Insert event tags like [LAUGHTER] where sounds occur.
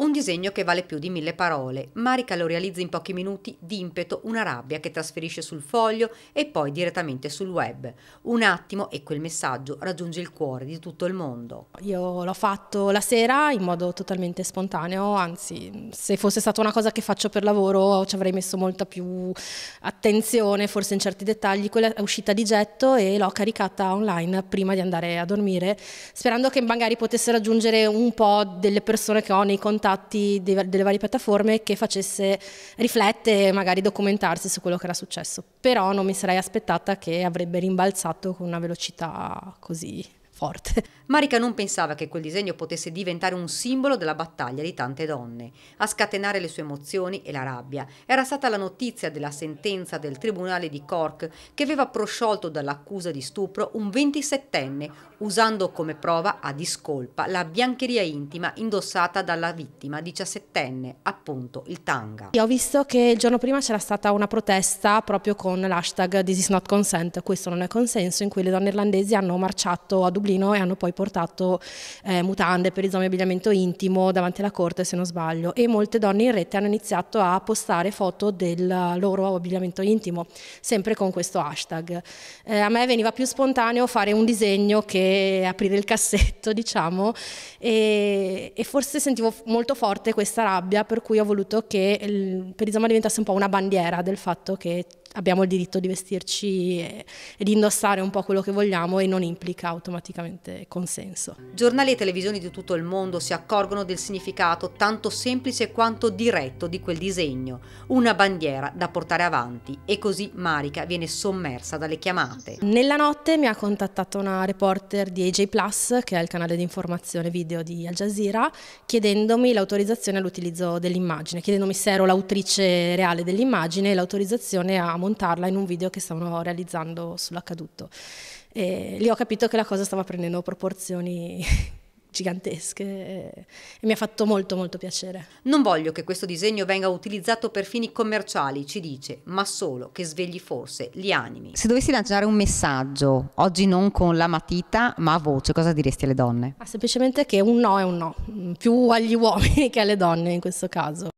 Un disegno che vale più di mille parole. Marica lo realizza in pochi minuti d'impeto una rabbia che trasferisce sul foglio e poi direttamente sul web. Un attimo e quel messaggio raggiunge il cuore di tutto il mondo. Io l'ho fatto la sera in modo totalmente spontaneo, anzi se fosse stata una cosa che faccio per lavoro ci avrei messo molta più attenzione, forse in certi dettagli. Quella è uscita di getto e l'ho caricata online prima di andare a dormire, sperando che magari potesse raggiungere un po' delle persone che ho nei contatti contatti dei, delle varie piattaforme che facesse riflette e magari documentarsi su quello che era successo. Però non mi sarei aspettata che avrebbe rimbalzato con una velocità così forte. [LAUGHS] Marika non pensava che quel disegno potesse diventare un simbolo della battaglia di tante donne. A scatenare le sue emozioni e la rabbia era stata la notizia della sentenza del tribunale di Cork che aveva prosciolto dall'accusa di stupro un 27enne usando come prova a discolpa la biancheria intima indossata dalla vittima 17enne, appunto il tanga. Io ho visto che il giorno prima c'era stata una protesta proprio con l'hashtag This is not consent, questo non è consenso, in cui le donne irlandesi hanno marciato a Dublino Dublino e hanno poi portato eh, mutande per i zombie abbigliamento intimo davanti alla corte se non sbaglio e molte donne in rete hanno iniziato a postare foto del loro abbigliamento intimo sempre con questo hashtag. Eh, a me veniva più spontaneo fare un disegno che aprire il cassetto [LAUGHS] diciamo e, e forse sentivo molto forte questa rabbia per cui ho voluto che il, perizoma diventasse un po' una bandiera del fatto che abbiamo il diritto di vestirci e, e, di indossare un po' quello che vogliamo e non implica automaticamente assolutamente consenso. Giornali e televisioni di tutto il mondo si accorgono del significato tanto semplice quanto diretto di quel disegno, una bandiera da portare avanti e così Marica viene sommersa dalle chiamate. Nella notte mi ha contattato una reporter di AJ Plus, che è il canale di informazione video di Al Jazeera, chiedendomi l'autorizzazione all'utilizzo dell'immagine, chiedendomi se ero l'autrice reale dell'immagine e l'autorizzazione a montarla in un video che stavano realizzando sull'accaduto. E lì ho capito che la cosa stava prendendo proporzioni [LAUGHS] gigantesche e mi ha fatto molto molto piacere. Non voglio che questo disegno venga utilizzato per fini commerciali, ci dice, ma solo che svegli forse gli animi. Se dovessi lanciare un messaggio, oggi non con la matita, ma a voce, cosa diresti alle donne? Ah, semplicemente che un no è un no, più agli uomini [LAUGHS] che alle donne in questo caso.